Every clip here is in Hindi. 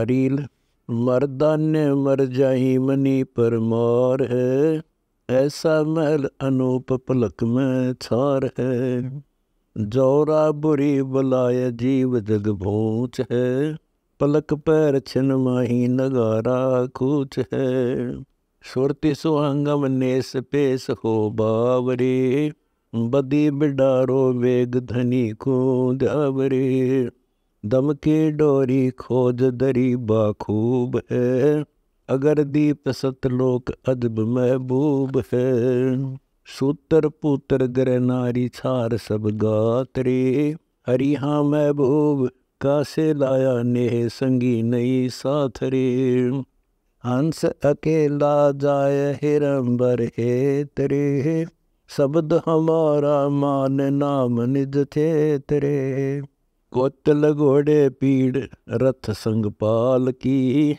अरील मर्दान मर जाई मनी पर मार है ऐसा महल अनूप पलक में छार है जौरा बुरी बलाय जीव जग भूच है पलक पैर छिन माही नगारा खूच है सुरति सुहांगम नेस पेश हो बावरी बदी बिडारो वेग धनी को दावरी दम की डोरी खोज दरी बाखूब है अगर दीप सतलोक अदब महबूब है सूत्र पुत्र ग्रह नारी छार सब गात्रे हरिहा महबूब कासे लाया नेह संगी नई साथ रे हंस अकेला जाय हिरंबर हे तेरे शब्द हमारा मान नाम निज थे तेरे कोतल घोड़े पीड़ रथ संग पाल की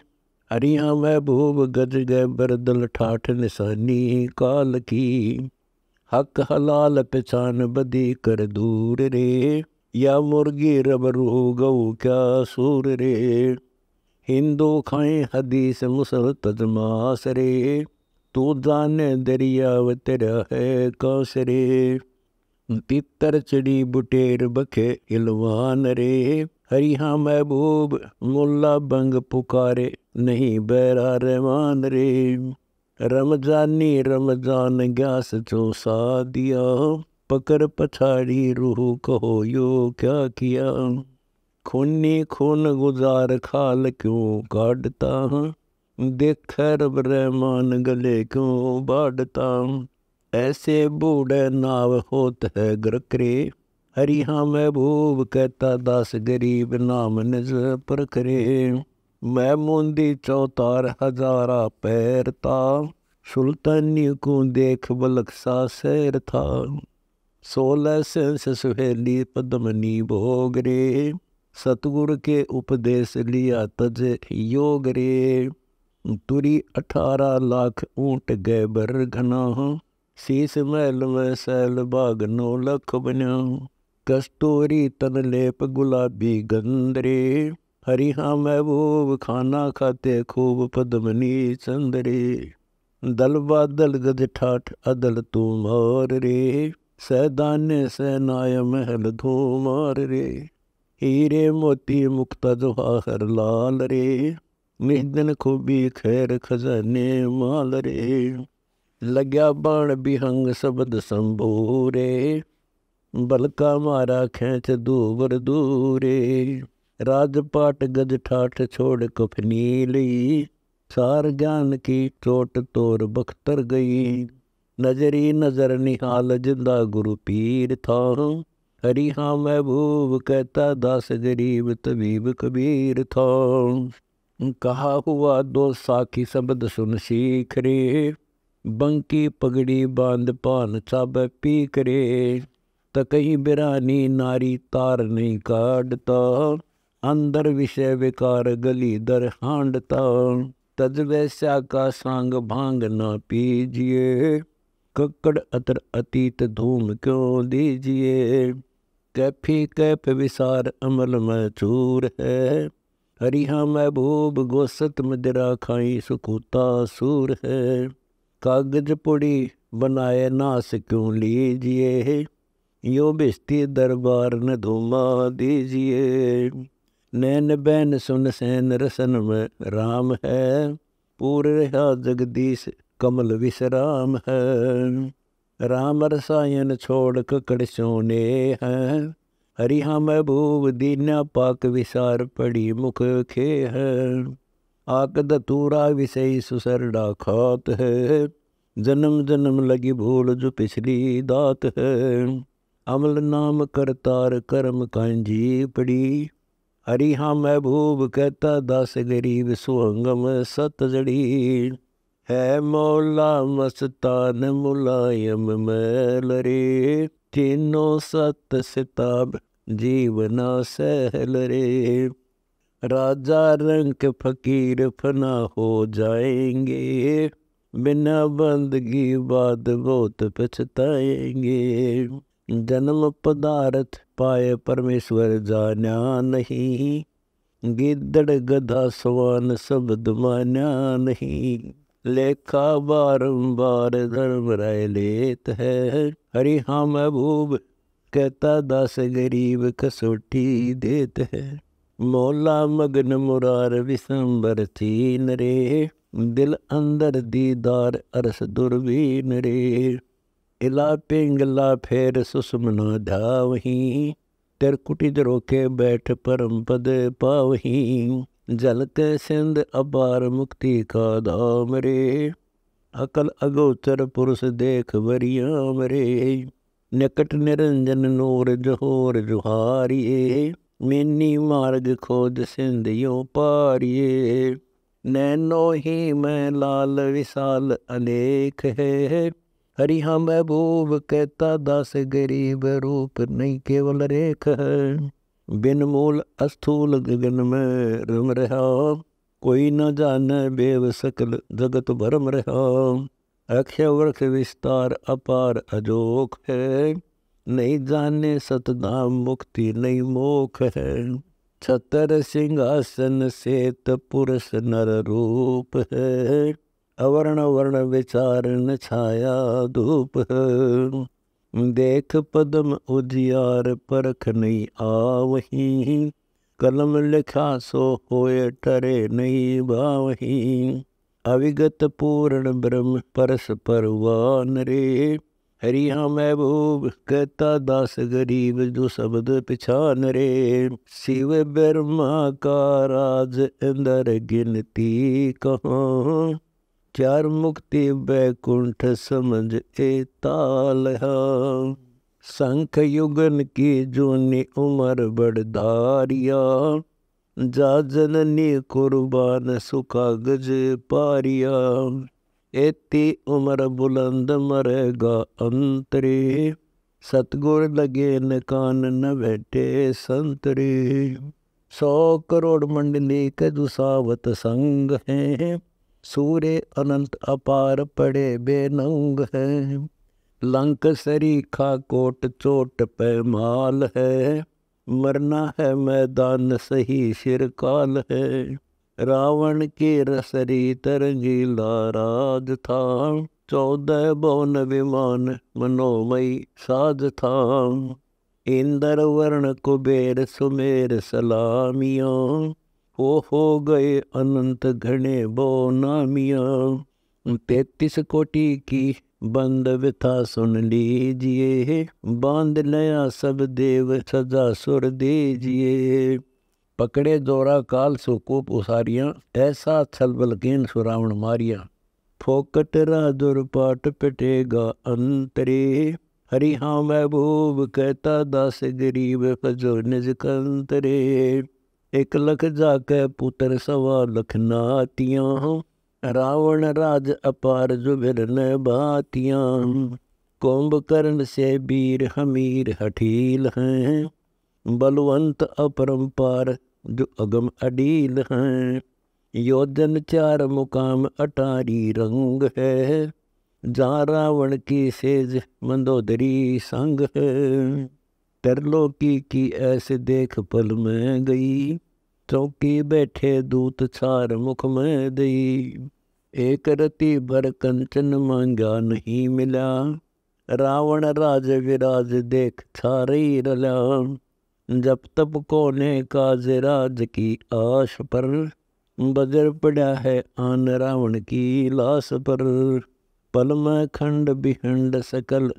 हरिया महबूब गज गए बरदल ठाठ निशानी काल की हक हलाल पहचान बदी कर दूर रे या मुर्गी रबरू गऊ क्या सूर रे हिंदू खाए हदीस मुसल तजमास रे तू जाने दरिया तेरा है कांस रे तितर चढ़ी बुटेर बखे इलवान रे हरिहा महबूब मुल्ला बंग पुकारे नहीं बैरा रहमान रे रमजानी रमजान ग्यास चो सा दिया पकर पछाड़ी रूह कहो यो क्या किया खूनी खून गुजार खाल क्यों काटता देख रब रहमान गले क्यों बाढ़ता ऐसे बूढ़े नाव होत है ग्रकरे हरिहा महबूब कहता दास गरीब नाम निज पर मैं मुंदी चौतार हजारा पैर था सुल्तानी को देख बलख सा सैर था सोलह सेंस सुहेली पद्मनी भोग रे सतगुर के उपदेश लिया तज योग रे तुरी अठारह लाख ऊँट गए बर घना शीस महल में सैल नो लख बनो कस्तूरी तन लेप गुलाबी गंदरे हरिहा महबूब खाना खाते खूब पद्मनी चंदरे दल बादल गज ठाठ अदल तू मार रे सैदान सहनाय महल धू मार रे हीरे मोती मुक्ता जवाहर लाल रे निज खूबी खैर खजाने माल रे ਲੱਗਿਆ ਬਾਣ ਬਿਹੰਗ ਸਬਦ ਸੰਭੂਰੇ ਬਲਕਾ ਮਾਰਾ ਖੈਚ ਦੂਵਰ ਦੂਰੇ ਰਾਜਪਾਟ ਗਜ ਠਾਠ ਛੋੜ ਕਫਨੀ ਲਈ ਸਾਰ ਗਿਆਨ ਕੀ ਟੋਟ ਤੋਰ ਬਖਤਰ ਗਈ ਨਜ਼ਰੀ ਨਜ਼ਰ ਨਿਹਾਲ ਜਿੰਦਾ ਗੁਰੂ ਪੀਰ ਥਾ ਹਰੀ ਹਾਂ ਮਹਿਬੂਬ ਕਹਤਾ ਦਸ ਗਰੀਬ ਤਬੀਬ ਕਬੀਰ ਥਾ ਕਹਾ ਹੁਆ ਦੋ ਸਾਖੀ ਸ਼ਬਦ ਸੁਨ ਸੀਖ ਰੇ बंकी पगड़ी बांध पान सब पी करे तो कहीं बिरानी नारी तार नहीं काटता अंदर विषय विकार गली दर हांडता तजवैसा का सांग भांग ना पीजिए कक्कड़ अतर अतीत धूम क्यों दीजिए कैफी कैप विसार अमल मचूर है हरिहा महबूब गोसत मदिरा खाई सुकूता सूर है ਕਾਗਜ ਪੁੜੀ ਬਣਾਏ ਨਾ ਸਿਕਿਉ ਲੀਜੀਏ ਯੋ ਬਿਸਤੀ ਦਰਬਾਰ ਨ ਧੂਮਾ ਦੀਜੀਏ ਨੈਣ ਬੈਨ ਸੁਨ ਸੈਨ ਰਸਨ ਮੈਂ RAM ਹੈ ਪੂਰ ਰਹਾ ਜਗਦੀਸ਼ ਕਮਲ ਵਿਸਰਾਮ ਹੈ RAM ਰਸਾਇਨ ਛੋੜ ਕਕੜ ਸੋਨੇ ਹੈ ਹਰੀ ਹਮ ਬੂਬ ਦੀਨਾ ਪਾਕ ਵਿਸਾਰ ਪੜੀ ਮੁਖ ਖੇ ਹੈ आकद तूरा विषय सुसर खात है जन्म जन्म लगी भूल जो पिछली दात है अमल नाम करतार कर्म कांजी पड़ी हरि हा महबूब कहता दास गरीब सुहंगम सत जड़ी है मौला मस्तान मुलायम मैल रे तीनों सत सिताब जीवना सहल रे राजा रंक फकीर फना हो जाएंगे बिना बंदगी बाद बहुत पछताएंगे जन्म पदार्थ पाए परमेश्वर जाना नहीं गिदड़ गधा सवान शब्द माना नहीं लेखा बारंबार धर्म राय लेत है हरि हाँ महबूब कहता दास गरीब कसोटी देत है मोला मगन मुरार विसंबर थीन रे दिल अंदर दीदार अरस दुर्वीन रे इला पिंगला फेर सुसमना धावही तिरकुटिज रोके बैठ परम पद पावही जल सिंध अपार मुक्ति का धाम रे अकल अगोचर पुरुष देख वरियाम रे निकट निरंजन नूर जोहर जुहारिए मैनी मार्ग खोद सिंधियों पारिये नैनो ही मैं लाल विशाल अलेख है हरि हम हाँ महबूब कहता दास गरीब रूप नहीं केवल रेख है बिन मूल अस्थूल गगन में रम रहा कोई न जान बेव सकल जगत भरम रहा अक्षय वृक्ष विस्तार अपार अजोक है नहीं जाने सतनाम मुक्ति नहीं मोख है छतर सिंहासन से पुरुष नर रूप है अवर्ण वर्ण विचारण छाया धूप है देख पदम उजियार परख नहीं आवही कलम लिखा सो होए टरे नहीं भावही अविगत पूर्ण ब्रह्म परस परवान रे ਹਰੀ ਹਾਂ ਮਹਿਬੂਬ ਕਹਤਾ ਦਾਸ ਗਰੀਬ ਜੋ ਸ਼ਬਦ ਪਛਾਨ ਰੇ ਸਿਵ ਬਰਮਾ ਕਾ ਰਾਜ ਅੰਦਰ ਗਿਣਤੀ ਕਹਾਂ ਚਾਰ ਮੁਕਤੀ ਬੈਕੁੰਠ ਸਮਝ ਏ ਤਾਲ ਹਾਂ ਸੰਖ ਯੁਗਨ ਕੀ ਜੋਨੀ ਉਮਰ ਬੜਦਾਰੀਆ ਜਾ ਜਨਨੀ ਕੁਰਬਾਨ ਸੁਖਾ ਗਜ ਪਾਰੀਆ एती उम्र बुलंद मरेगा अंतरी सतगुर लगे न कान न बैठे संतरी सौ करोड़ मंडली के दुसावत संग हैं सूर्य अनंत अपार पड़े बेनंग हैं लंक सरीखा कोट चोट पैमाल है मरना है मैदान सही सिरकाल है रावण के रसरी तरंगीला राज था चौदह बौन विमान मनोमयी साज था इंद्र वर्ण कुबेर सुमेर सलामिया वो हो गए अनंत घने बोनामिया तैतीस कोटि की बंद व्यथा सुन लीजिए बांध नया सब देव सजा सुर दीजिए पकड़े दौरा काल सुकूप उसारियाँ ऐसा छल बलकीन सुरावण मारियाँ फोकट दुरपाट पिटेगा अंतरे हरि हाँ महबूब कहता दास गरीब फजो निज कंतरे एक लख जाके पुत्र सवा लख नातियाँ रावण राज अपार जुबिर न भातियाँ कुंभकर्ण से वीर हमीर हठील हैं बलवंत अपरम्पार जो अगम अडील हैं योधन चार मुकाम अटारी रंग है जा रावण की सेज मंदोदरी संग है तरलोकी की ऐसे देख पल में गई चौकी बैठे दूत चार मुख में दई एक रति भर कंचन मांगा नहीं मिला रावण राज विराज देख रही रला जब तब कोने का जराज की आश पर बजर पड़ा है आन रावण की लाश पर पल में खंड बिहंड सकल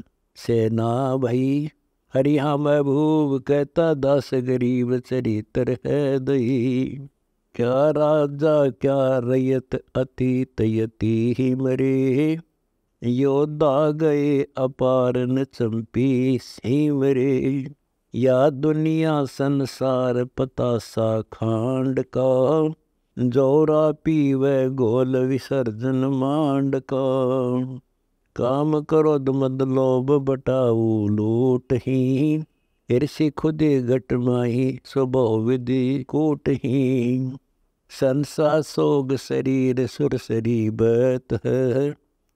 सेना भई हरिहा महबूब कहता दास गरीब चरित्र है दई क्या राजा क्या रयत अति तयति ही मरे योद्धा गए अपार न चंपी सी मरे या दुनिया संसार पता सा खांड का जोरा पी पीवे गोल विसर्जन मांड का काम करो मद लोभ बटाऊ लूट ही ऋषि खुदे घट माही सुबह विधि कूट ही संसा सोग शरीर सुर शरी बत है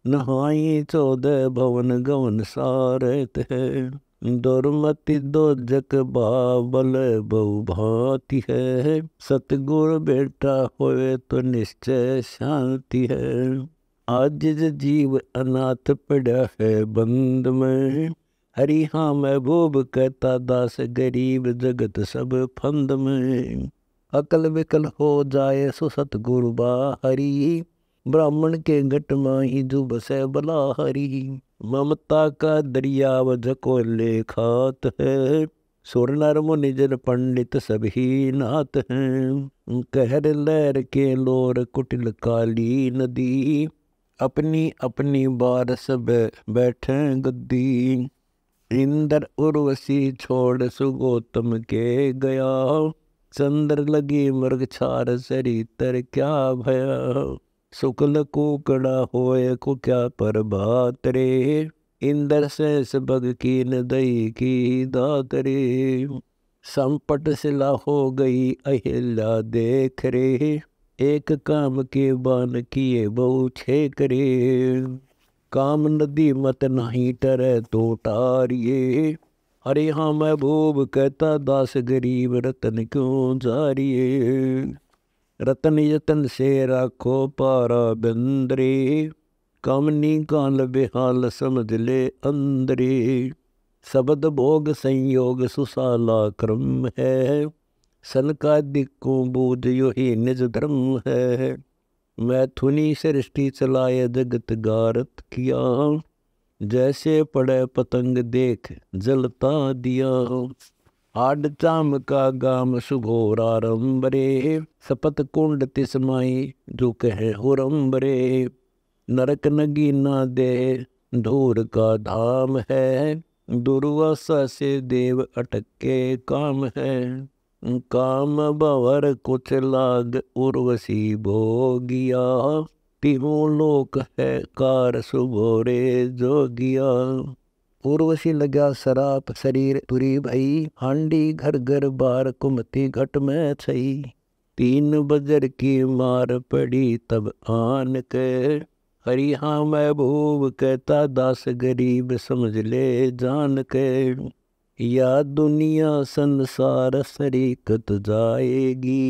नहाई चौदह भवन गवन सारत है दुर्मति दो जग बाबल बहु भांति है सतगुर बेटा होए तो निश्चय शांति है आज जीव अनाथ पड़ा है बंद में हरि हाँ महबूब कहता दास गरीब जगत सब फंद में अकल विकल हो जाए सो सतगुरु बा हरी ब्राह्मण के घट माही जो बसे बला हरी ममता का दरिया वजको लेखात है सुर स्वर्णर्म निजर पंडित सभी नाथ हैं कहर लहर के लोर कुटिल काली नदी अपनी अपनी बार सब बैठे गद्दी इंद्र उर्वशी छोड़ सुगोतम के गया चंद्र लगी मृग छार सरी तर क्या भया सुकल को कड़ा होय को क्या प्रभात रे इंद्र से सबग की नदई की दात रे संपट सिला हो गई अहिल्या देख रे एक काम के बान किए बहु छेक रे काम नदी मत नहीं टरे तो टारिए अरे हाँ महबूब कहता दास गरीब रतन क्यों जारिए रतन यतन से राखो पारा बिंदरे कामनी काल बेहाल समझले अंदरी अंदरे भोग संयोग सुसाला क्रम है दिक्को बोध यो ही निज धर्म है मैथुनी सृष्टि चलाए जगत गारत किया जैसे पड़े पतंग देख जलता दिया आडचाम का गाम सुघोरारंबरे सपत कुंड तिसमाई जो कह होरंबरे नरक नगी ना दे धूर का धाम है दुर्वासा से देव अटके काम है काम बवर कुछ लाग उर्वशी भोगिया तिहो लोक है कार सुभोरे जोगिया उर्वशी लगा शराप शरीर पुरी भई हांडी घर घर बार कुमती घट में छई तीन बजर की मार पड़ी तब आन के हरी हाँ महबूब कहता दास गरीब समझ ले जान के या दुनिया संसार सरीकत जाएगी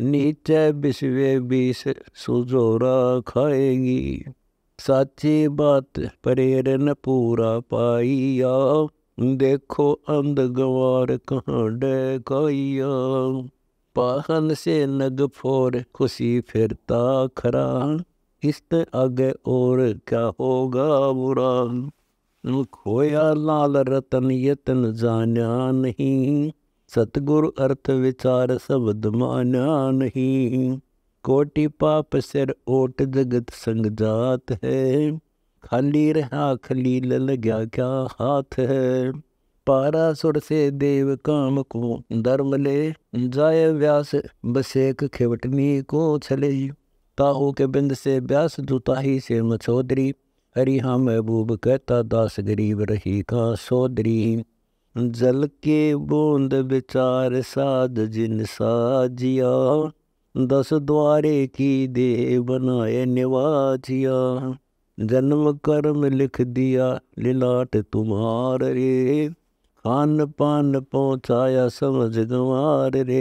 नीचे विश्व बीस सुजोरा खाएगी ਸਾਚੇ बात ਪ੍ਰੇਰਨ पूरा ਪਾਈਆ देखो अंध गवार पाहन से नग फोर खुशी फिरता खरा इस आगे और क्या होगा बुरा खोया लाल रतन यतन जाना नहीं सतगुरु अर्थ विचार शब्द माना नहीं कोटि पाप सिर ओट जगत संगजात है खाली रहा खली लल गया क्या हाथ है पारा सुर से देव काम को धर्म ले जाय व्यास बसेक खेवटनी को छले ताहू के बिंद से व्यास दुताही से मछोदरी हरिहा महबूब कहता दास गरीब रही का सौधरी जल के बूंद विचार साध जिन साजिया दस द्वारे की दे बनाए निवाचिया जन्म कर्म लिख दिया लिलाट तुम्हार रे खान पान पहुँचाया समझ गंवार रे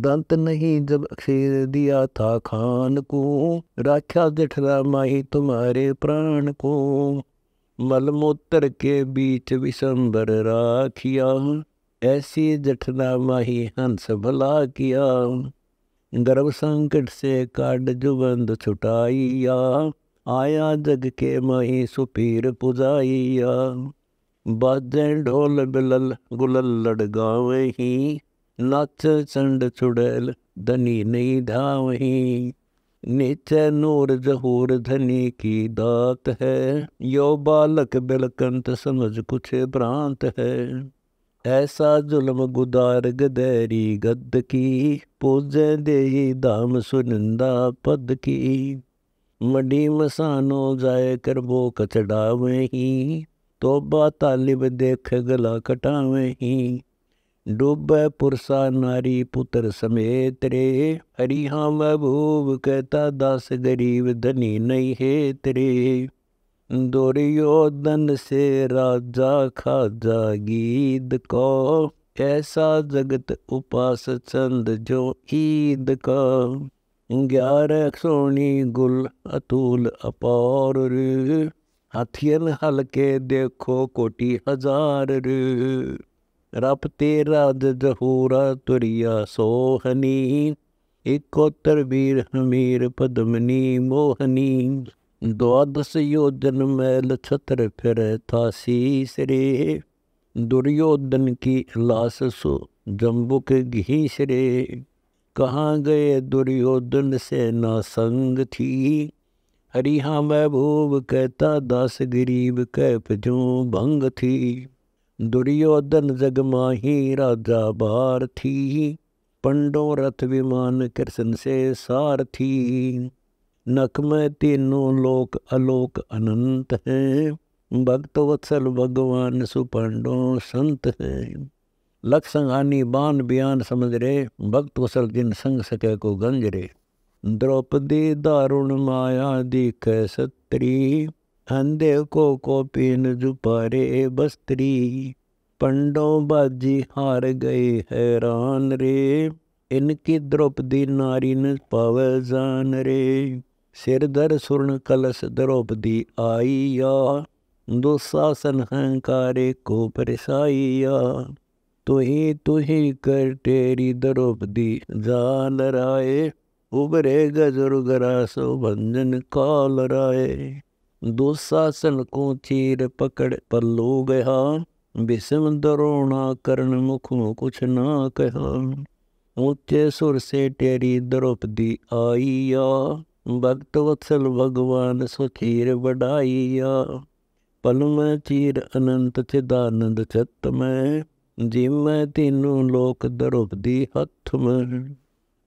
दंत नहीं जब खेर दिया था खान को राख्या जठरा माही तुम्हारे प्राण को मलमूत्र के बीच विशंबर राखिया ऐसी जठरा माही हंस भला किया गर्भ संकट से काट जुबंद छुटाइया आया जग के मही सुपीर पुजाइया बाजे ढोल बिलल गुलल गावे ही नाच चंड चुड़ैल धनी नहीं धावही नीचे नूर जहूर धनी की दात है यो बालक बिलकंत समझ कुछ भ्रांत है ऐसा जुल्म गुदार गदैरी गद की पोजे दे दाम सुनिंदा पद की मडी मसानो जाय कर वो कचड़ावे ही तोबा तालिब देख गला कटावे ही डूबे पुरसा नारी पुत्र समेत रे हरिहा महबूब कहता दास गरीब धनी नहीं है तेरे दुर्योधन से राजा खाजा गीद को ऐसा जगत उपास चंद जो ईद का ग्यारह सोनी गुल अतुल अपार हथियन हलके देखो कोटि हजार रप राज जहूरा तुरिया सोहनी इकोत्तर वीर हमीर पद्मनी मोहनी द्वादश योजन मैल छत्र फिर था शीस रे दुर्योधन की लाश सो जम्बुक घी श्रे कहाँ गए दुर्योधन सेना संग थी हरिहा वैभोव कहता दास गरीब कह पजो भंग थी दुर्योधन जग माही राजा बार थी पंडो रथ विमान कृष्ण से सार थी नख में तीनों लोक अलोक अनंत हैं भक्त वत्सल भगवान सुपांडो संत हैं लक्षानी संघानी बान बयान समझ रे भक्त वसल जिन संग सके को गंज रे द्रौपदी दारुण माया दिख सत्री अंधे को कोपिन जुपारे बस्त्री पंडो बाजी हार गए हैरान रे इनकी द्रौपदी नारी न पावे जान रे ਸਿਰ ਦਰ ਸੁਰਨ ਕਲਸ ਦਰੋਪਦੀ ਆਈਆ ਦੁਸਾਸਨ ਹੰਕਾਰੇ ਕੋ ਪਰਸਾਈਆ ਤੁਹੀ ਤੁਹੀ ਕਰ ਤੇਰੀ ਦਰੋਪਦੀ ਜਾਨ ਰਾਏ ਉਬਰੇ ਗਜਰ ਗਰਾਸੋ ਬੰਧਨ ਕਾਲ ਰਾਏ ਦੁਸਾਸਨ ਕੋ ਚੀਰ ਪਕੜ ਪੱਲੋ ਗਿਆ ਬਿਸਮ ਦਰੋਣਾ ਕਰਨ ਮੁਖ ਕੁਛ ਨਾ ਕਹਾ ਉੱਚੇ ਸੁਰ ਸੇ ਤੇਰੀ ਦਰੋਪਦੀ ਆਈਆ ਭਗਤ ਵਤਸਲ ਭਗਵਾਨ ਸੁਖੀਰ ਵਡਾਈਆ ਪਲਮ ਚੀਰ ਅਨੰਤ ਚਿਦਾਨੰਦ ਚਤ ਮੈਂ ਜਿਮੈ ਤੈਨੂੰ ਲੋਕ ਦਰੁਪਦੀ ਹੱਥ ਮੈਂ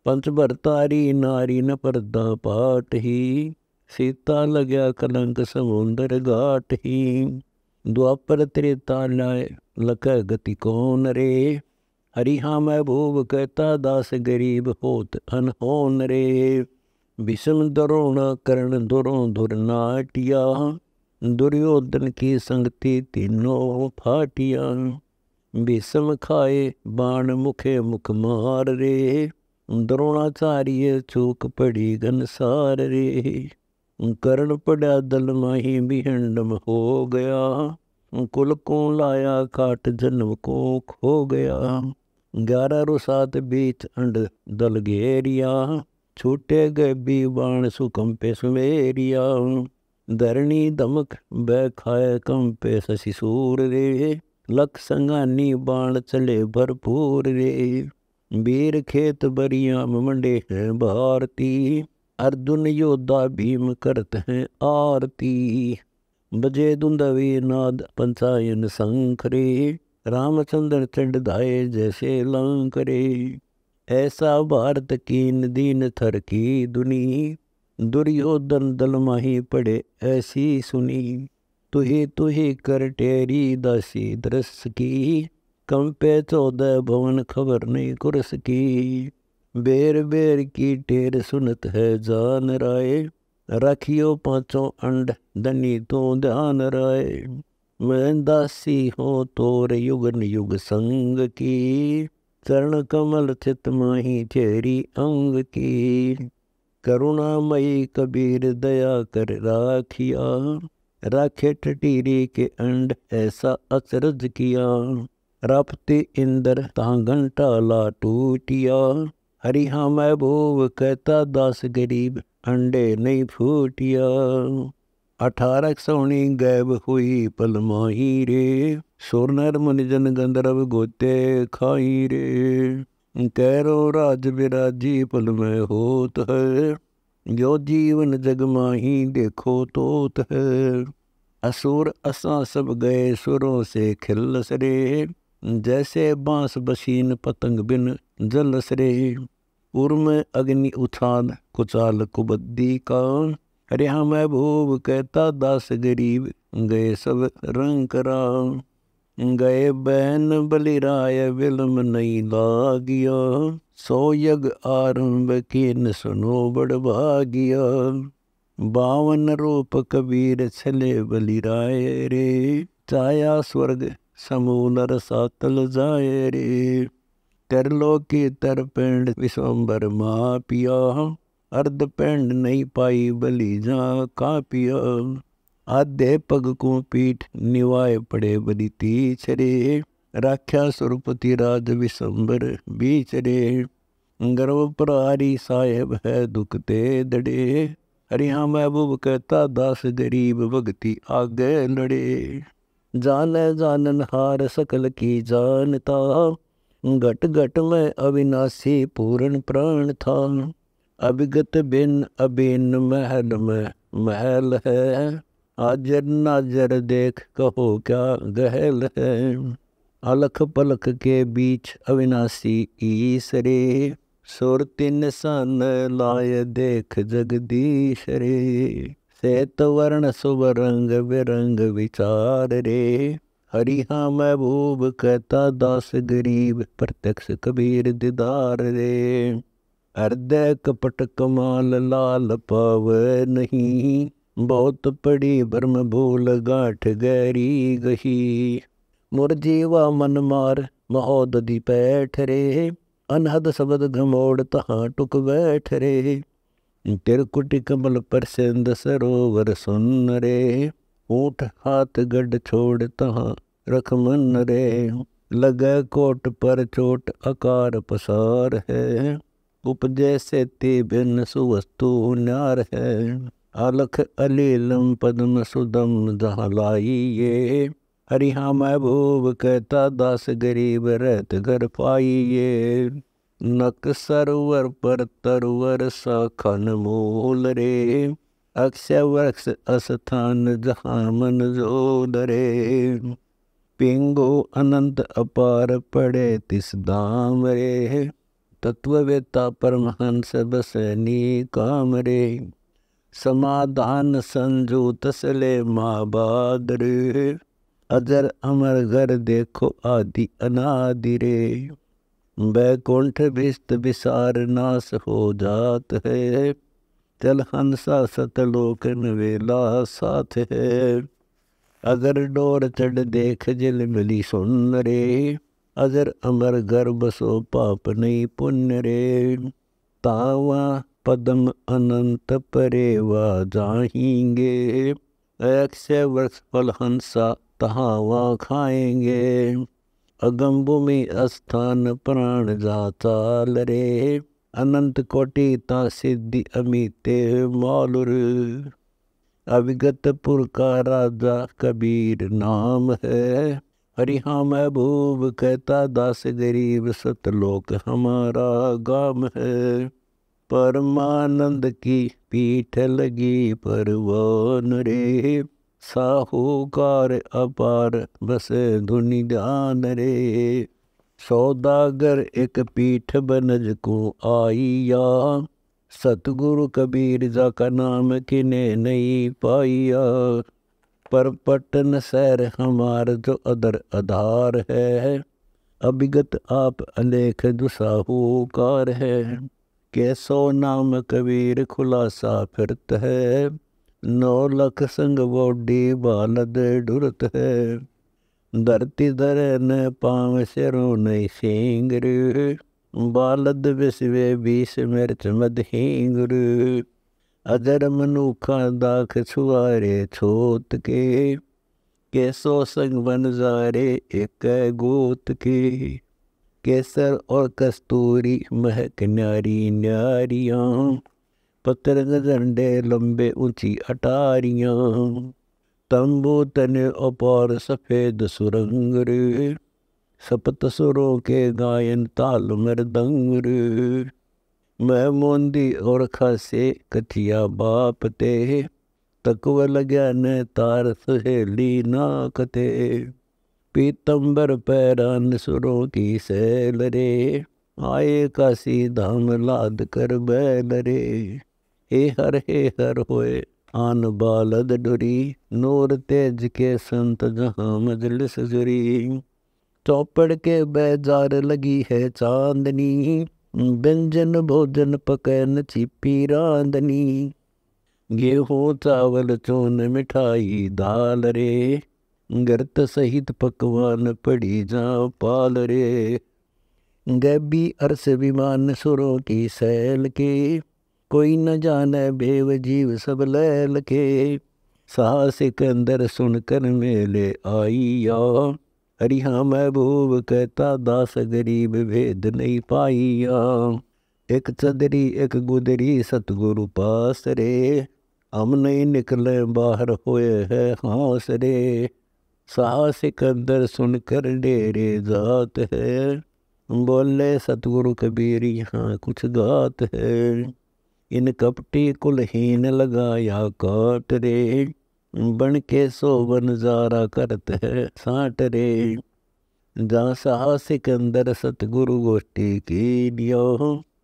ਪੰਚ ਭਰਤਾਰੀ ਨਾਰੀ ਨ ਪਰਦਾ ਪਾਟ ਹੀ ਸੀਤਾ ਲਗਿਆ ਕਲੰਕ ਸਮੁੰਦਰ ਘਾਟ ਹੀ ਦੁਆਪਰ ਤ੍ਰੇਤਾ ਲਾਇ ਲਕ ਗਤੀ ਕੋਨ ਰੇ ਹਰੀ ਹਾਂ ਮੈਂ ਭੂਵ ਕਹਤਾ ਦਾਸ ਗਰੀਬ ਹੋਤ ਅਨਹੋਨ ਰੇ विषम दरोणा करण दुरो दुर्नाटिया दुर्योधन की संगति तीनों फाटिया विषम खाए बाण मुखे मुख मार रे द्रोणाचार्य चूक पड़ी घनसार रे करण पड़ा दल माही बिहंडम हो गया कुल को लाया काट जन्म को खो गया ग्यारह रुसात बीच अंड दल घेरिया ਛੋਟੇ ਗੈਬੀ ਬਾਣ ਪੇ ਸੁਮੇਰੀਆ ਦਰਣੀ ਦਮਕ ਬੈ ਖਾਏ ਪੇ ਸਸੀ ਸੂਰ ਰੇ ਲਖ ਸੰਗਾਨੀ ਬਾਣ ਚਲੇ ਭਰਪੂਰ ਰੇ ਬੀਰ ਖੇਤ ਬਰੀਆਂ ਮੰਡੇ ਹੈ ਭਾਰਤੀ ਅਰਜੁਨ ਯੋਧਾ ਭੀਮ ਕਰਤ ਹੈ ਆਰਤੀ ਬਜੇ ਦੁੰਦਵੀ ਨਾਦ ਪੰਚਾਇਨ ਸੰਖਰੇ ਰਾਮਚੰਦਰ ਚੰਡਦਾਏ ਜੈਸੇ ਲੰਕਰੇ ऐसा भारत कीन दीन थर की दुनी दुर्योधन दल माही पड़े ऐसी सुनी तुहे तुहे कर टेरी दासी दृस की कंपे चौदह भवन खबर नहीं कुरस की बेर बेर की टेर सुनत है जान राय रखियो पांचों अंड धनी तो ध्यान राय मैं दासी हो तोर युगन युग संग की चरण कमल चित माही चेरी अंग की करुणामयी कबीर दया कर राखिया राखे ठटीरी के अंड ऐसा अचरज किया रापते इंदर तांगन टाला टूटिया हरिहा महबूब कहता दास गरीब अंडे नहीं फूटिया अठारह सोनी गैब हुई पल माही रे सुर नर मुनिजन गंधर्व गोते खाई रे कैरो राज विराजी पल में होत है जो जीवन जग माही देखो तोत है असुर असा सब गए सुरों से खिलस रे जैसे बांस बसीन पतंग बिन जलस रे उर्म अग्नि उछाल कुचाल कुबद्दी का रिया मैं भूव कहता दास गरीब गए सब रंग करा गए बैन बलिराय विलम नहीं लागिया सो यज्ञ आरंभ कीन सुनो बड़ भागिया बावन रूप कबीर छले बलिराय रे छाया स्वर्ग समूनर सातल जाय रे तरलो की तरपेण विश्वम्बर माँ पिया अर्ध पेंड नहीं पाई बलिजा का पिया आधे पग को पीठ निवाए पड़े बलि तीसरे राख्या स्वरूपति राज विशंबर बीचरे गर्व प्रहारी साहेब है दुख ते दड़े हरिया महबूब कहता दास गरीब भगति आगे लड़े जान जानन हार सकल की जानता घट घट में अविनाशी पूर्ण प्राण था अभिगत बिन अभिन महल में महल है आजर नाजर देख कहो क्या गहल है अलख पलख के बीच अविनाशी ईसरे सुरति निशान लाय देख जगदीश रे श्वेत वर्ण सुवरंग बिरंग विचार रे हरिहा महबूब कहता दास गरीब प्रत्यक्ष कबीर दिदार रे ਹਰਦੈ ਕਪਟ ਕਮਾਲ ਲਾਲ ਪਾਵੇ ਨਹੀਂ ਬਹੁਤ ਪੜੀ ਬਰਮ ਭੂਲ ਗਾਠ ਗੈਰੀ ਗਹੀ ਮੁਰ ਜੀਵਾ ਮਨ ਮਾਰ ਮਹੋਦ ਦੀ ਪੈਠ ਰੇ ਅਨਹਦ ਸ਼ਬਦ ਘਮੋੜ ਤਹਾਂ ਟੁਕ ਬੈਠ ਰੇ ਤੇਰ ਕੁਟਿ ਕਮਲ ਪਰਸੰਦ ਸਰੋਵਰ ਸੁਨ ਰੇ ਊਠ ਹਾਥ ਗੱਡ ਛੋੜ ਤਹਾਂ ਰਖ ਮਨ ਰੇ ਲਗੈ ਕੋਟ ਪਰ ਚੋਟ ਆਕਾਰ ਪਸਾਰ ਹੈ उपजैसे ते भिन्न सुवस्तु नार है अलख अलीलम पद्म सुदम दहलाई ये हरिहा महबूब कहता दास गरीब रहत घर पाई ये नक सरोवर पर तरवर सखन मूल रे अक्षय वृक्ष अस्थान जहाँ मन जोद रे पिंगो अनंत अपार पड़े तिस दाम रे तत्ववेत्ता परमहन सर्वसैनी काम रे समाधान तसले माँ महाबादर अजर अमर घर देखो आदि अनादि रे वैकुंठ भिस्त विसार नाश हो जात है चल हंसा सतलोकन वेला साथ है अगर डोर चढ़ देख जिल मिली सुन रे अजर अमर घर बसो पाप नहीं पुण्य रे तावा पदम अनंत परेवा जाहेंगे एक से वृक्ष फल हंसा तहावा खाएंगे अगम भूमि अस्थान प्राण जाता लरे अनंत कोटि ता सिद्धि अमिते मालुर अविगत पुर का राजा कबीर नाम है हरि हाँ महबूब कहता दास गरीब सतलोक हमारा गाम है परमानंद की पीठ लगी परवान रे साहूकार अपार बस धुनि ध्यान रे सौदागर एक पीठ बनज को आई या सतगुरु कबीर जा का नाम किने नहीं पाइया पर पटन सैर हमार जो अदर आधार है अभिगत आप अलेख दुसाहूकार है कैसो नाम कबीर खुलासा फिरत है नौ लख संग बोडी बालद डुरत है धरती धर न पाव सिरो नहीं सींगर बालद विश्वे बीस मिर्च मद ਅਦਰ ਮਨੁੱਖਾਂ ਦਾ ਖਸੁਆਰੇ ਛੋਤ ਕੇ ਕੈਸੋ ਸੰਗ ਬਨਜ਼ਾਰੇ ਇਕੈ ਗੋਤ ਕੀ ਕੇਸਰ ਔਰ ਕਸਤੂਰੀ ਮਹਿਕ ਨਾਰੀ ਨਾਰੀਆਂ ਪਤਰ ਗੰਡੇ ਲੰਬੇ ਉੱਚੀ ਅਟਾਰੀਆਂ ਤੰਬੂ ਤਨੇ ਅਪਾਰ ਸਫੇਦ ਸੁਰੰਗ ਰੇ ਸਪਤ ਸੁਰੋਂ ਕੇ ਗਾਇਨ ਤਾਲ ਮਰਦੰਗ ਰੇ मैं मोंदी ओरखा से कथिया बाप ते तकवल ज्ञान तार सुहेली ना कथे पीतंबर पैरान सुरों की सैल रे आए काशी धाम लाद कर बैल रे हे हर हे हर होए आन बालद डुरी नूर तेज के संत जहाँ मजलिस जुरी चौपड़ के बेजार लगी है चांदनी व्यंजन भोजन पकन छिपी रांधनी गेहूँ चावल चून मिठाई दाल रे गर्त सहित पकवान पड़ी जा पाल रे गैबी अर्स विमान सुरों की सैल के कोई न जाने बेव जीव सब लैल के साहस सिकंदर सुनकर मेले आई या हरि हाँ महबूब कहता दास गरीब भेद नहीं पाइया एक चदरी एक गुदरी सतगुरु पास रे हम नहीं निकले बाहर होए है हाँस रे साह सिकंदर सुनकर डेरे जात है बोले सतगुरु कबीर यहाँ कुछ गात है इन कपटी कुलहीन लगाया काट रे बन के सो बन जारा करते है साठ रे जहाँ सहा सिकंदर सतगुरु गोष्ठी की नियो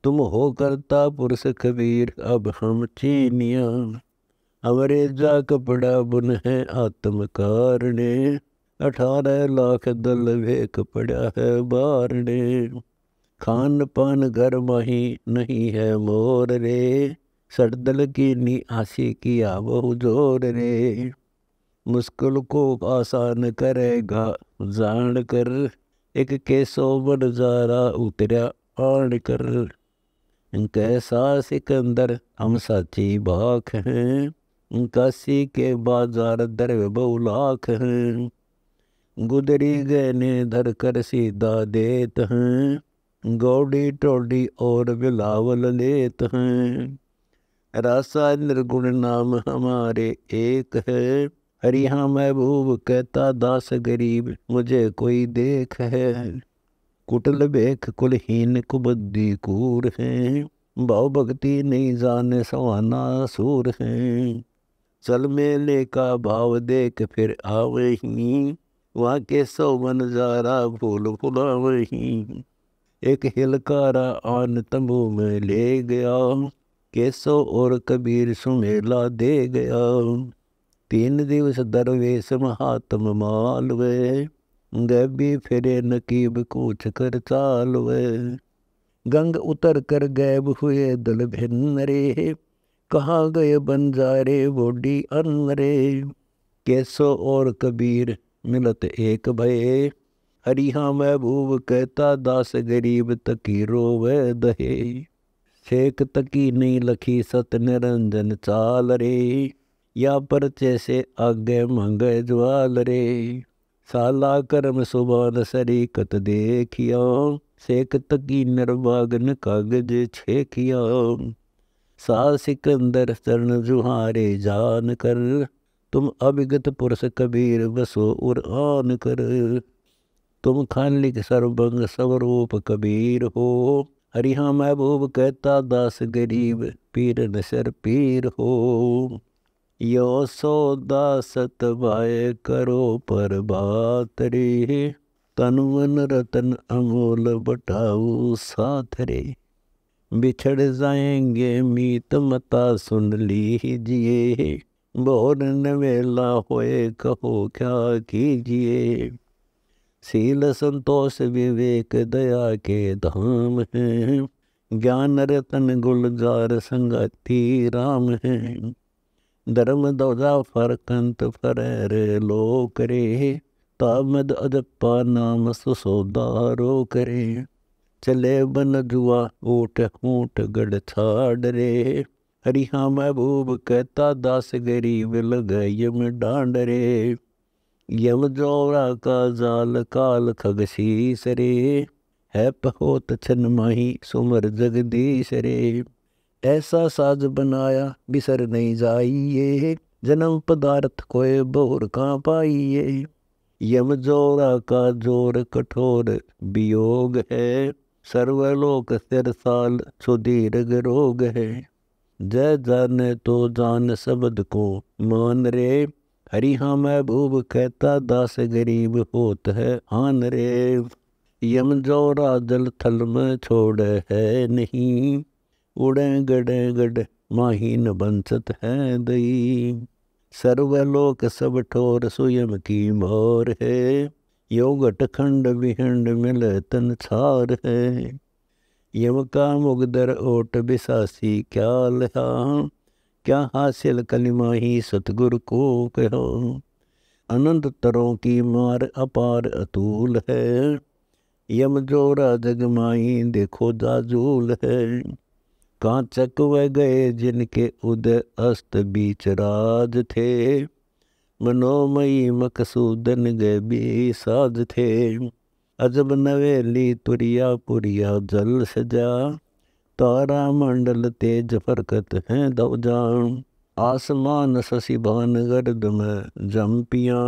तुम हो करता पुरुष कबीर अब हम चीनिया जा कपड़ा बुन है आत्म कारण अठारह लाख दल वे कपड़ा है बारणे खान पान घर माही नहीं है मोर रे सरदल की नी आशी किया वो जोर रे मुश्किल को आसान करेगा जान कर एक केसो बन जारा उतरा आण कर कैसा सिकंदर हम साची बाख हैं काशी के बाजार दर बहुलाख हैं गुदरी गहने धर कर सीधा देत हैं गौड़ी टोडी और बिलावल लेत हैं रासा निर्गुण नाम हमारे एक है हाँ महबूब कहता दास गरीब मुझे कोई देख है कुटल बेख कुलहीन कुबद्दी कूर है भाव भक्ति नहीं जाने सवाना सूर है चल मेले का भाव देख फिर आवे ही वहाँ के सौ जारा फूल फुलावही एक हिलकारा आन तंबू में ले गया केसो और कबीर सुमेला दे गया तीन दिवस दरवेश महात्म माल वे गैबी फिरे नकीब कुछ कर चाल वे गंग उतर कर गैब हुए दल भिन्न रे कहाँ गए बंजारे बोडी अन्न रे केसो और कबीर मिलत एक भय हरिहा महबूब कहता दास गरीब तकी वह दहे शेख तकी नहीं लखी सत निरंजन चाल रे या पर जैसे आगे मंग ज्वाल रे साला कर्म सुबान सरी कत देखिया सेक तकी निर्वागन कागज छेखिया सा सिकंदर चरण जुहारे जान कर तुम अभिगत पुरुष कबीर बसो उर आन कर तुम खालिक सर्वंग स्वरूप कबीर हो हरि हाँ महबूब कहता दास गरीब पीर न नशर पीर हो यो सो सौदा सतवाय करो पर बात रे तनवन रतन अमोल बटाऊ साथ रे बिछड़ जाएंगे मीत मता सुन लीजिए भोर नवेला होए कहो क्या कीजिए शील संतोष विवेक दया के धाम है ज्ञान रतन गुलजार संगति राम है धर्म दौदा फरकंत फरर लोक रे तामद अजप्पा नाम सुसोदारो करे चले बन जुआ ऊट ऊट गढ़ छाड़ रे हरिहा महबूब कहता दास गरीब लग में डांड रे यम जोरा का जाल काल खगशीस रे है पहोत छन माही सुमर जगदीश रे ऐसा साज बनाया बिसर नहीं जाइए जन्म पदार्थ कोय बोर का पाइए यम जोरा का जोर कठोर वियोग है सर्वलोक सिर साल सुदीर्घ रोग है जय जाने तो जान शब्द को मान रे हरी हाँ महबूब कहता दास गरीब होत है आन रे यम जो राजल थल में छोड़ है नहीं उड़े गड़े गड़ माहीन बंसत है दई सर्वलोक सब ठोर सुयम की मोर है योगट खंड विहंड मिल तन छार है यम का मुगदर ओट बिसासी क्या लहा क्या हासिल कलिमा ही सतगुर को कहो अनंत तरों की मार अपार अतूल है यम जोरा जग जगमाई देखो जाजूल है कांचक व गए जिनके उदय अस्त बीच राज थे मनोमयी मकसूदन गए भी साज थे अजब नवेली तुरिया पुरिया जल सजा तारा मंडल तेज फरकत हैं दव जान आसमान शशि भान गर्द में जम्पियाँ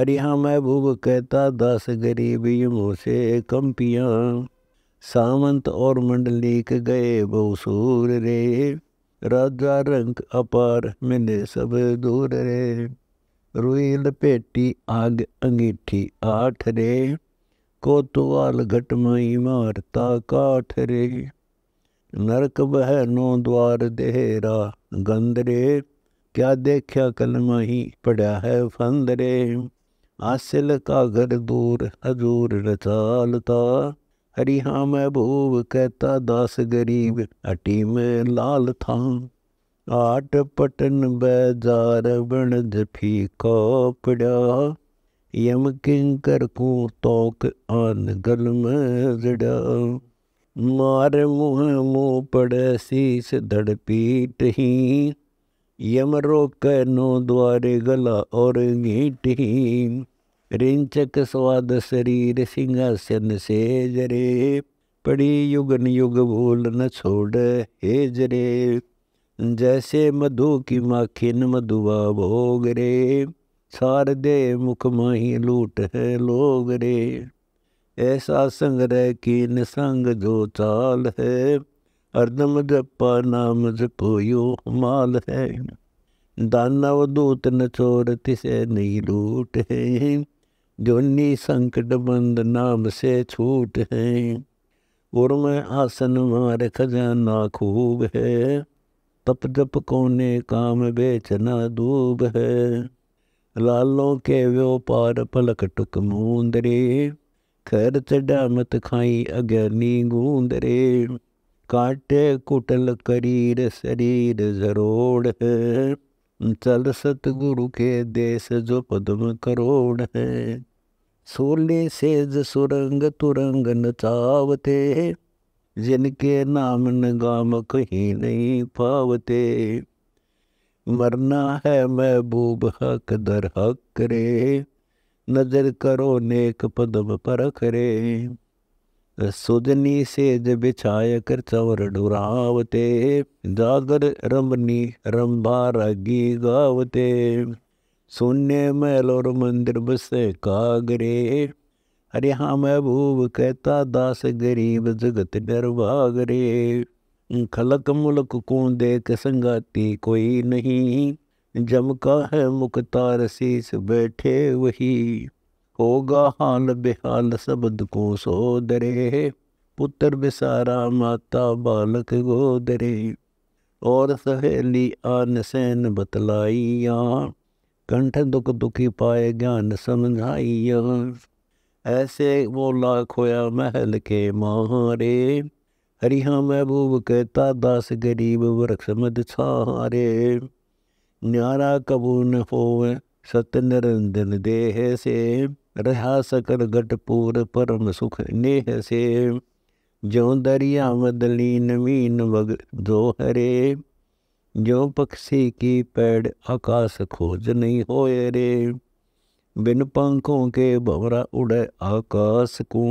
हरिया महबूब कहता दास गरीबी मुँह कंपियाँ सामंत और मंडलीक गए बहुसूर रे राजा रंग अपार मिले सब दूर रे रुई लपेटी आग अंगीठी आठ रे कोतवाल घटमई मारता काठ रे नरक वह नो द्वार देहरा गंदरे क्या देखा कलमा ही पड़ा है फंदरे हासिल का घर दूर हजूर रचालता हरी हाँ महबूब कहता दास गरीब हटी में लाल था आट पटन बेजार बण जफी पड़ा यम किंकर को तोक आन गल में जड़ा मार मुँह मुँह पड़ शीस धड़ पीट ही यम रोक नो द्वारे गला और घीट ही रिंचक स्वाद शरीर सिंहासन से जरे पड़ी युगन युग भूल न छोड़ हे जरे जैसे मधु की माखिन मधुआ भोग रे सार दे मुख माही लूट है लोग रे ऐसा संग रह की निसंग जो चाल है अर्दम जपा नाम यो माल है दानव दूत न चोर तिसे नहीं लूट है जोनी संकट बंद नाम से छूट है उर्म आसन मार खजाना खूब है तप जप कोने काम बेचना दूब है लालों के व्यापार पलक टुक मूंदरी कर चढ़ा मत खाई अग्नि गूंदरे रे काटे कुटल करीर शरीर जरोड़ है चल सतगुरु के देश जो पद्म करोड़ है सोले सेज सुरंग तुरंग नचावते जिनके नाम न नगाम कहीं नहीं पावते मरना है महबूब हक दर हक रे नजर करो नेक पदम पर करे सुजनी सेज बिछाय कर चवर डुरावते जागर रमनी रंभा रागी गावते सुनने महल और मंदिर बसे कागरे अरे हाँ महबूब कहता दास गरीब जगत डरभाग रे खलक मुलक को देख संगाती कोई नहीं जमका है मुख्तार शीस बैठे वही होगा हाल बेहाल शब्द को सोदरे पुत्र बिसारा माता बालक गोदरे और सहेली आन सैन बतलाइया कंठ दुख दुखी पाए ज्ञान समझाइया ऐसे बोला खोया महल के मारे हरिहा महबूब कहता दास गरीब वृक्ष मद छारे न्यारा कबून न होवे देह से रहा सकल गटपूर परम सुख नेह से जो दरिया मदली नवीन वग दो हरे जो पक्षी की पैड़ आकाश खोज नहीं होए रे बिन पंखों के भवरा उड़े आकाश को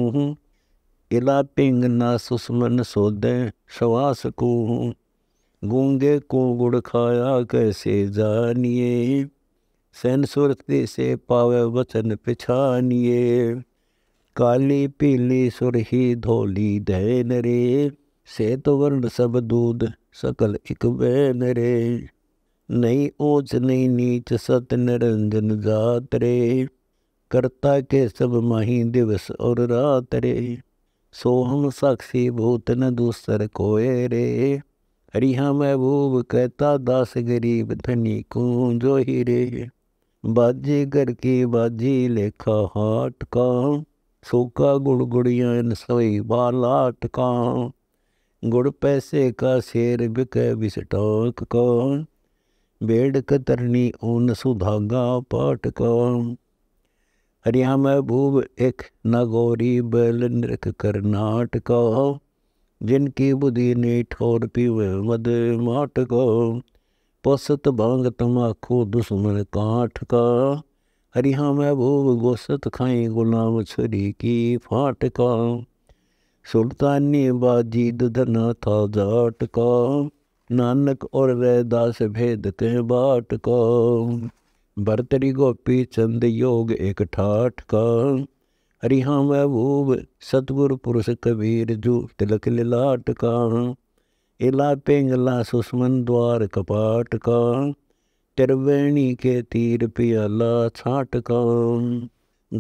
इला पिंग ना सुसमन सोदे श्वास को गूंगे को गुड़ खाया कैसे जानिए सैन सुरती से पावे वचन पिछानिए काली पीली सुरही धोली धैन रे श्वेत तो वर्ण सब दूध सकल इक बैन रे नहीं ऊंच नहीं नीच सत निरंजन जात रे करता के सब माही दिवस और रात रे सोहम साक्षी भूत न दूसर कोय रे रिहा महबूब कहता दास गरीब धनी को जो ही रे बाजी घर बाजी लेखा हाट का सूखा गुड़गुड़िया इन सभी बालाट का गुड़ पैसे का शेर बिक बिस्टॉक का बेड़ कतरनी ऊन सुधागा पाट का हरिया महबूब एक नागौरी बैल नृक कर्नाटका जिनकी बुद्धि ने ठोर पीवे मद माट का पोसत भांग तमाखू दुश्मन काठ का हरिहा महबूब गोसत खाई गुलाम छुरी की फाट का सुल्तानी बाजी दधना था जाट का नानक और रैदास भेद के बाट का भरतरी गोपी चंद योग एक ठाठ का हरि हाँ महबूब सतगुर पुरुष कबीर जू तिलक लिलाट का इला पेंगला सुषमन द्वार कपाट का त्रिवेणी के तीर पियाला छाट का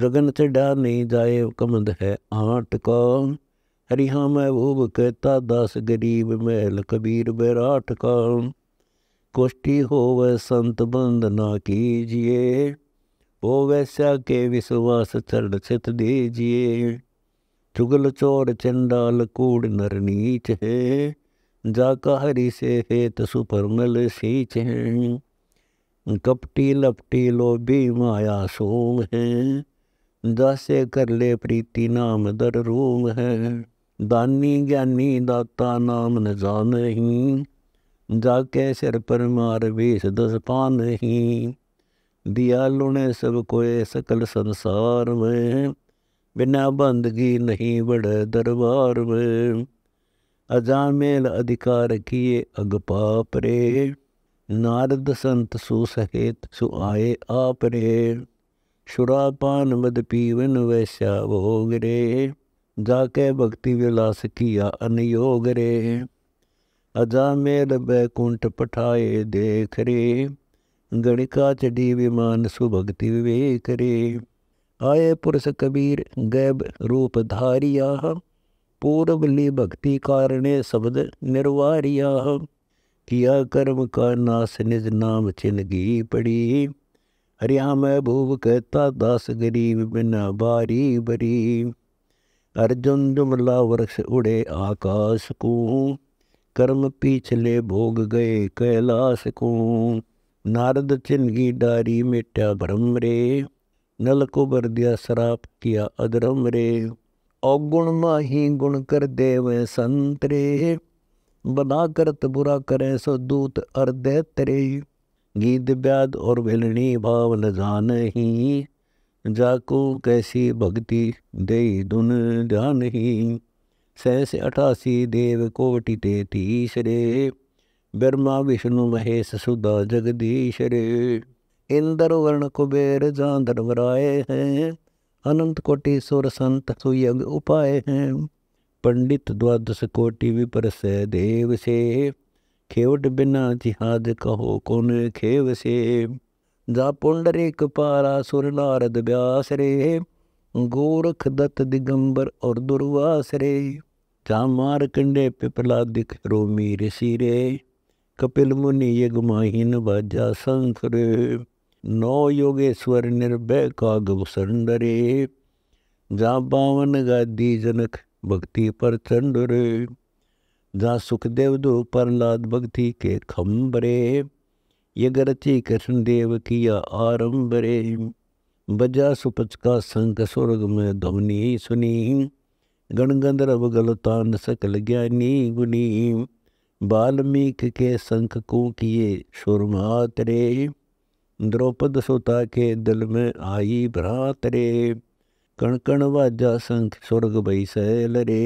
गगन चढ़ा नहीं जाए कमंद है आट का हरिहा महबूब कहता दास गरीब महल कबीर बैराट का कोष्ठी हो संत बंद ना कीजिए वो वैसा के विश्वास चढ़ छित दीजिए चुगल चोर चंडाल कूड़ नर नीच है जाका हरी से फेत सुपरमल सींच है कपटी लपटी लोभी माया सोम है दासे कर ले प्रीति नाम दर रोम है दानी ज्ञानी दाता नाम न जान ही जाके सिर पर मार बीस दस पान ही दयालु ने सब कोय सकल संसार में बिना बंदगी नहीं बड़े दरबार में अजामेल अधिकार किए अगपाप रे नारद संत सुसहित सुआए आप रे शुरापान मद पीवन वैश्या भोग रे जाके भक्ति विलास किया अनयोग रे अजामेल बैकुंठ पठाए देख रे गणिका चढ़ी विमान सुभक्ति विवेक रे आय पुरुष कबीर गैब रूप धारिया पूर्व भक्ति कारणे शब्द निर्वारिया किया कर्म का नाश निज नाम चिन्हगी पड़ी हरिया मैं भूव कहता दास गरीब बिना बारी बरी अर्जुन जुमला वृक्ष उड़े आकाश को कर्म पीछले भोग गए कैलाश को नारद चिनगी डारी मेट्या भ्रम रे नल को बर दिया शराप किया अधरम रे अवगुण माही गुण कर देवे संतरे बना करत बुरा करे सो दूत अर्दे तरे गीत ब्याद और भिलनी भाव न जान ही जाको कैसी भक्ति दे दुन ध्यान ही सहस अठासी देव कोटि ते तीसरे ਬਰਮਾ ਵਿਸ਼ਨੂ ਮਹੇਸ਼ ਸੁਦਾ ਜਗਦੀਸ਼ ਰੇ ਇੰਦਰ ਵਰਣ ਕੁਬੇਰ ਜਾਂਦਰ ਵਰਾਏ ਹੈ ਅਨੰਤ ਕੋਟੀ ਸੁਰ ਸੰਤ ਸੁਯਗ ਉਪਾਏ ਹੈ ਪੰਡਿਤ ਦਵਾਦਸ ਕੋਟੀ विपर से देव से खेवट बिना जिहाद कहो कौन खेव से ਜਾ ਪੁੰਡਰੀਕ ਪਾਰਾ ਸੁਰ ਨਾਰਦ ਬਿਆਸ ਰੇ ਗੋਰਖ ਦਤ ਦਿਗੰਬਰ ਔਰ ਦੁਰਵਾਸ ਰੇ ਜਾ ਮਾਰ ਕੰਡੇ ਪਿਪਲਾ ਦਿਖ ਰੋਮੀ ਰਸੀ ਰੇ कपिल मुनि यज्ञ माहीन बाजा शंकर नौ योगेश्वर निर्भय कागव संडरे जा बावन गादी जनक भक्ति पर चंडरे जा सुखदेव दो प्रहलाद भक्ति के खम्बरे यगरथि कृष्ण देव किया आरंभ रे बजा सुपच का संक स्वर्ग में ध्वनि सुनी गणगंधर्व गलतान सकल ज्ञानी गुनी वाल्मीकि के शंखकों किए सुरमा रे द्रौपद सुता के दिल में आई भ्रात रे कणकण वाजा शंख स्वर्ग भैसैल रे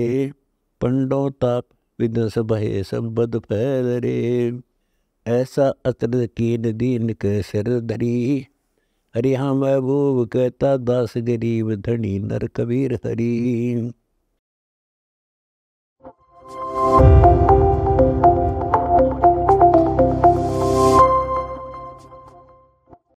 पंडो ताप विदस भय संबद फैल रे ऐसा अतर कीन दीन के सिर धरी हरिहा महबूब कहता दास गरीब धनी नर कबीर हरी